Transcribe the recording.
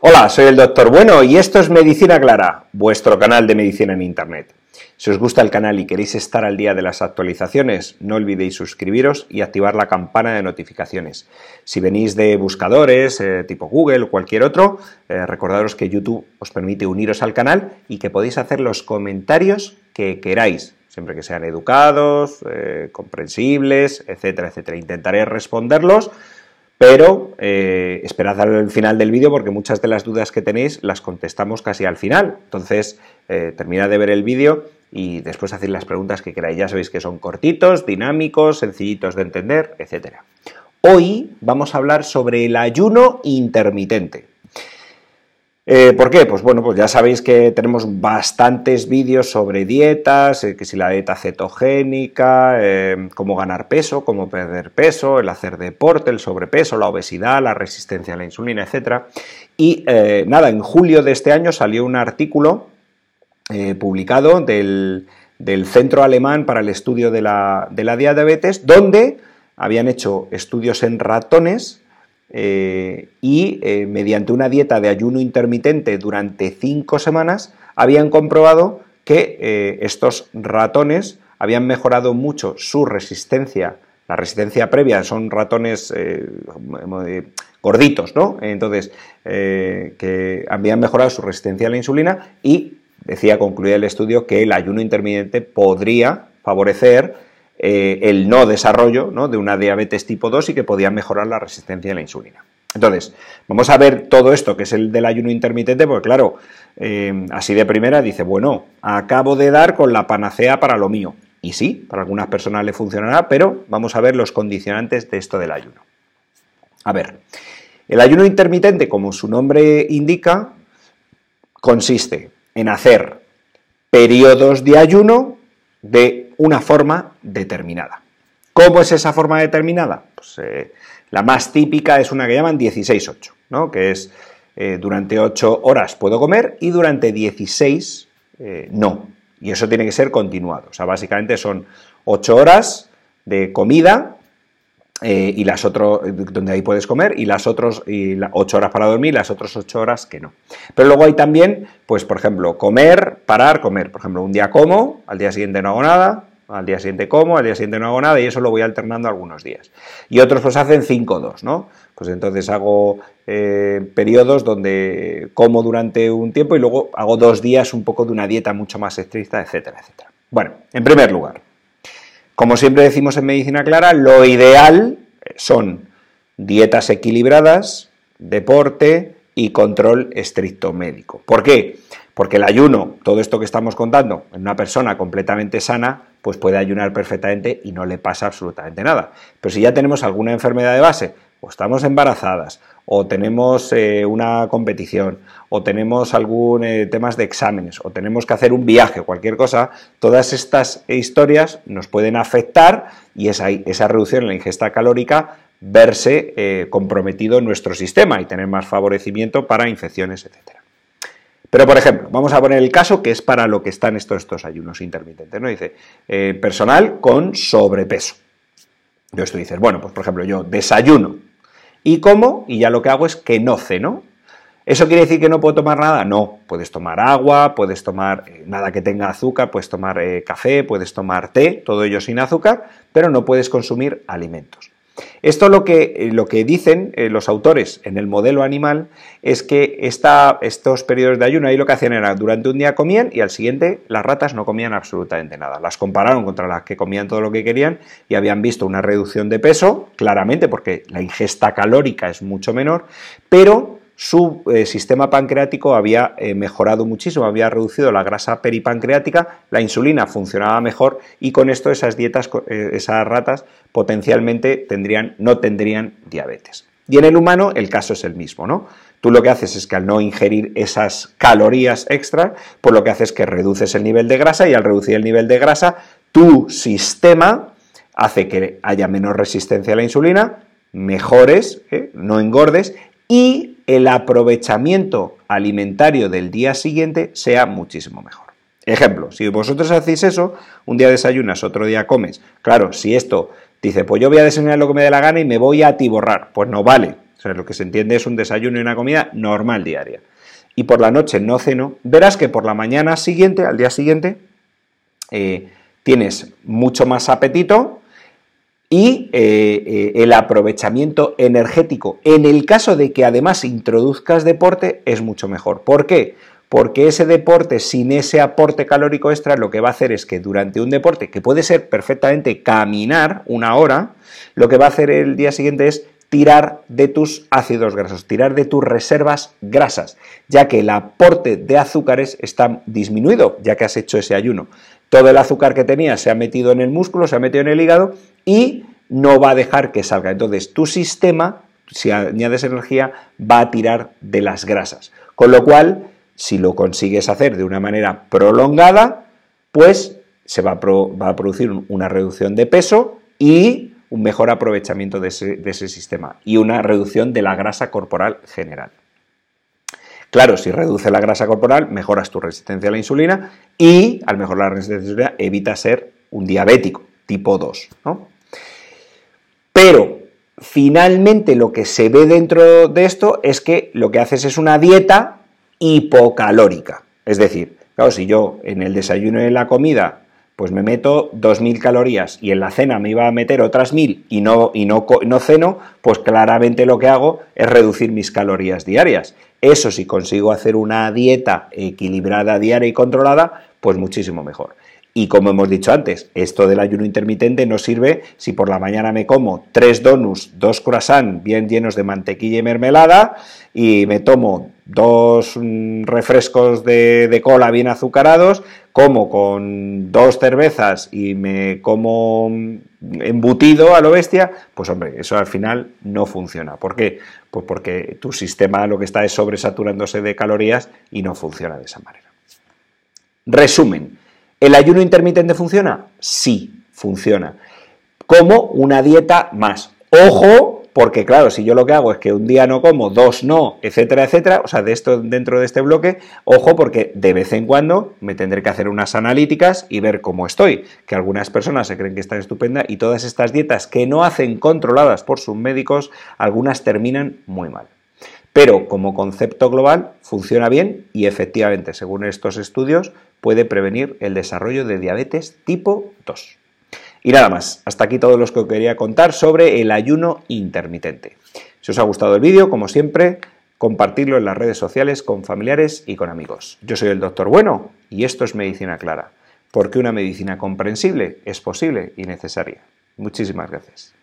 Hola, soy el Doctor Bueno y esto es Medicina Clara, vuestro canal de medicina en Internet. Si os gusta el canal y queréis estar al día de las actualizaciones, no olvidéis suscribiros y activar la campana de notificaciones. Si venís de buscadores eh, tipo Google o cualquier otro, eh, recordaros que YouTube os permite uniros al canal y que podéis hacer los comentarios que queráis, siempre que sean educados, eh, comprensibles, etcétera, etcétera. Intentaré responderlos pero eh, esperad al final del vídeo porque muchas de las dudas que tenéis las contestamos casi al final. Entonces, eh, terminad de ver el vídeo y después hacéis las preguntas que queráis. Ya sabéis que son cortitos, dinámicos, sencillitos de entender, etc. Hoy vamos a hablar sobre el ayuno intermitente. Eh, ¿Por qué? Pues bueno, pues ya sabéis que tenemos bastantes vídeos sobre dietas, eh, que si la dieta cetogénica, eh, cómo ganar peso, cómo perder peso, el hacer deporte, el sobrepeso, la obesidad, la resistencia a la insulina, etc. Y nada, en julio de este año salió un artículo publicado del, Centro Alemán para el Estudio de la, de la Diabetes, donde habían hecho estudios en ratones, eh, y eh, mediante una dieta de ayuno intermitente durante cinco semanas habían comprobado que eh, estos ratones habían mejorado mucho su resistencia. La resistencia previa son ratones gorditos, ¿no? Entonces, que habían mejorado su resistencia a la insulina y decía, concluía el estudio, que el ayuno intermitente podría favorecer eh, el no desarrollo ¿no? de una diabetes tipo 2 y que podía mejorar la resistencia a la insulina. Entonces, vamos a ver todo esto, que es el del ayuno intermitente, porque claro, eh, así de primera dice, bueno, acabo de dar con la panacea para lo mío. Y sí, para algunas personas le funcionará, pero vamos a ver los condicionantes de esto del ayuno. A ver, el ayuno intermitente, como su nombre indica, consiste en hacer periodos de ayuno de una forma determinada. ¿Cómo es esa forma determinada? Pues eh, la más típica es una que llaman 16-8, ¿no? que es eh, durante 8 horas puedo comer y durante 16 eh, no. Y eso tiene que ser continuado. O sea, básicamente son 8 horas de comida y las otras, donde ahí puedes comer, y las otras, 8 horas para dormir, y las otras 8 horas que no. Pero luego hay también, pues por ejemplo, comer, parar, comer. Por ejemplo, un día como, al día siguiente no hago nada, al día siguiente como, al día siguiente no hago nada y eso lo voy alternando algunos días. Y otros pues hacen 5-2, ¿no? Pues entonces hago eh, periodos donde como durante un tiempo y luego hago dos días un poco de una dieta mucho más estricta, etcétera, etcétera. Bueno, en primer lugar, como siempre decimos en medicina clara, lo ideal son dietas equilibradas, deporte y control estricto médico. ¿Por qué? Porque el ayuno, todo esto que estamos contando, en una persona completamente sana, pues puede ayunar perfectamente y no le pasa absolutamente nada. Pero si ya tenemos alguna enfermedad de base, o estamos embarazadas, o tenemos eh, una competición, o tenemos algún eh, temas de exámenes, o tenemos que hacer un viaje, cualquier cosa, todas estas historias nos pueden afectar y esa, reducción en la ingesta calórica verse eh, comprometido en nuestro sistema y tener más favorecimiento para infecciones, etcétera. Pero, por ejemplo, vamos a poner el caso que es para lo que están estos, ayunos intermitentes, ¿no? Dice, eh, personal con sobrepeso. Yo estoy dices, bueno, pues por ejemplo, yo desayuno y como, y ya lo que hago es que no ceno. ¿Eso quiere decir que no puedo tomar nada? No, puedes tomar agua, puedes tomar eh, nada que tenga azúcar, puedes tomar eh, café, puedes tomar té, todo ello sin azúcar, pero no puedes consumir alimentos. Esto lo que, eh, dicen eh, los autores en el modelo animal es que estos periodos de ayuno ahí lo que hacían era durante un día comían y al siguiente las ratas no comían absolutamente nada. Las compararon contra las que comían todo lo que querían y habían visto una reducción de peso, claramente porque la ingesta calórica es mucho menor, pero su eh, sistema pancreático había eh, mejorado muchísimo, había reducido la grasa peripancreática, la insulina funcionaba mejor y con esto esas dietas, eh, esas ratas potencialmente tendrían, no tendrían diabetes. Y en el humano el caso es el mismo, ¿no? Tú lo que haces es que al no ingerir esas calorías extra, pues lo que haces es que reduces el nivel de grasa y al reducir el nivel de grasa, tu sistema hace que haya menos resistencia a la insulina, mejores, no engordes y el aprovechamiento alimentario del día siguiente sea muchísimo mejor. Ejemplo, si vosotros hacéis eso, un día desayunas, otro día comes. Claro, si esto dice, pues yo voy a desayunar lo que me dé la gana y me voy a atiborrar, pues no vale. O sea, lo que se entiende es un desayuno y una comida normal diaria. Y por la noche no ceno, verás que por la mañana siguiente, al día siguiente, eh, tienes mucho más apetito, y eh, eh, el aprovechamiento energético. En el caso de que además introduzcas deporte, es mucho mejor. ¿Por qué? Porque ese deporte sin ese aporte calórico extra lo que va a hacer es que durante un deporte, que puede ser perfectamente caminar una hora, lo que va a hacer el día siguiente es tirar de tus ácidos grasos, tirar de tus reservas grasas, ya que el aporte de azúcares está disminuido, ya que has hecho ese ayuno. Todo el azúcar que tenías se ha metido en el músculo, se ha metido en el hígado y no va a dejar que salga. Entonces, tu sistema, si añades energía, va a tirar de las grasas. Con lo cual, si lo consigues hacer de una manera prolongada, pues se va a, producir una reducción de peso y un mejor aprovechamiento de ese, sistema y una reducción de la grasa corporal general. Claro, si reduce la grasa corporal, mejoras tu resistencia a la insulina y al mejorar la resistencia a la insulina evita ser un diabético tipo 2. ¿no? Pero finalmente lo que se ve dentro de esto es que lo que haces es una dieta hipocalórica. Es decir, claro, si yo en el desayuno y en la comida pues me meto 2.000 calorías y en la cena me iba a meter otras 1.000 y, no, y no, no ceno, pues claramente lo que hago es reducir mis calorías diarias. Eso si consigo hacer una dieta equilibrada, diaria y controlada, pues muchísimo mejor. Y como hemos dicho antes, esto del ayuno intermitente no sirve si por la mañana me como tres donuts, dos croissants bien llenos de mantequilla y mermelada y me tomo dos mm, refrescos de, de, cola bien azucarados, como con dos cervezas y me como mm, embutido a lo bestia, pues hombre, eso al final no funciona. ¿Por qué? Pues porque tu sistema lo que está es sobresaturándose de calorías y no funciona de esa manera. Resumen, ¿El ayuno intermitente funciona? Sí, funciona. Como una dieta más. Ojo, porque claro, si yo lo que hago es que un día no como, dos no, etcétera, etcétera, o sea, de esto dentro de este bloque, ojo porque de vez en cuando me tendré que hacer unas analíticas y ver cómo estoy, que algunas personas se creen que están estupendas y todas estas dietas que no hacen controladas por sus médicos, algunas terminan muy mal. Pero como concepto global funciona bien y efectivamente, según estos estudios, puede prevenir el desarrollo de diabetes tipo 2. Y nada más, hasta aquí todos los que quería contar sobre el ayuno intermitente. Si os ha gustado el vídeo, como siempre, compartidlo en las redes sociales con familiares y con amigos. Yo soy el doctor Bueno y esto es Medicina Clara, porque una medicina comprensible es posible y necesaria. Muchísimas gracias.